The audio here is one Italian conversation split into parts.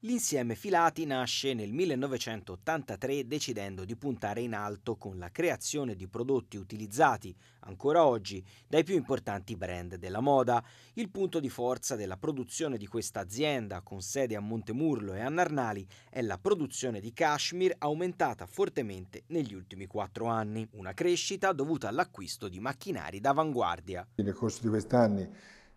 L'insieme Filati nasce nel 1983 decidendo di puntare in alto con la creazione di prodotti utilizzati ancora oggi dai più importanti brand della moda. Il punto di forza della produzione di questa azienda con sede a Montemurlo e a Narnali è la produzione di cashmere aumentata fortemente negli ultimi quattro anni, una crescita dovuta all'acquisto di macchinari d'avanguardia. Nel corso di quest'anno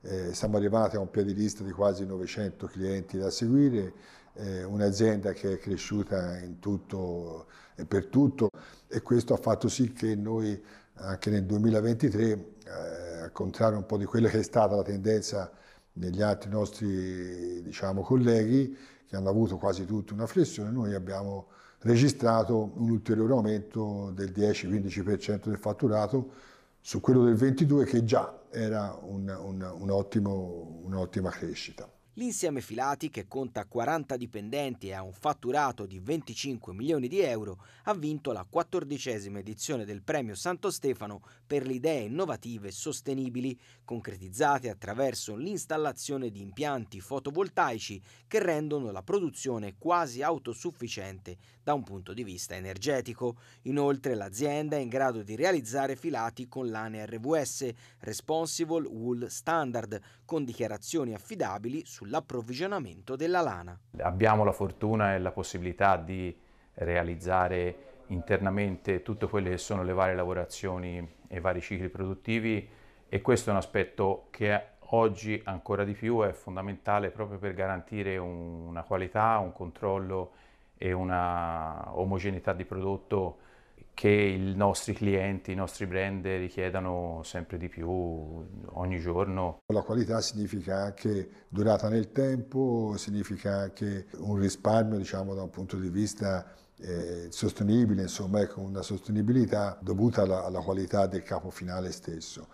eh, siamo arrivati a un piede di lista di quasi 900 clienti da seguire, eh, un'azienda che è cresciuta in tutto e per tutto e questo ha fatto sì che noi anche nel 2023, eh, al contrario un po' di quella che è stata la tendenza negli altri nostri diciamo, colleghi che hanno avuto quasi tutti una flessione, noi abbiamo registrato un ulteriore aumento del 10-15% del fatturato su quello del 22 che già era un, un, un ottimo, un'ottima crescita. L'insieme filati, che conta 40 dipendenti e ha un fatturato di 25 milioni di euro, ha vinto la quattordicesima edizione del Premio Santo Stefano per le idee innovative e sostenibili, concretizzate attraverso l'installazione di impianti fotovoltaici che rendono la produzione quasi autosufficiente da un punto di vista energetico. Inoltre l'azienda è in grado di realizzare filati con lane RWS, Responsible Wool Standard, con dichiarazioni affidabili sulle sull'approvvigionamento della lana. Abbiamo la fortuna e la possibilità di realizzare internamente tutte quelle che sono le varie lavorazioni e i vari cicli produttivi e questo è un aspetto che oggi ancora di più è fondamentale proprio per garantire una qualità, un controllo e una omogeneità di prodotto che i nostri clienti, i nostri brand richiedano sempre di più ogni giorno. La qualità significa anche durata nel tempo, significa anche un risparmio diciamo, da un punto di vista eh, sostenibile, insomma ecco, una sostenibilità dovuta alla, alla qualità del capo finale stesso.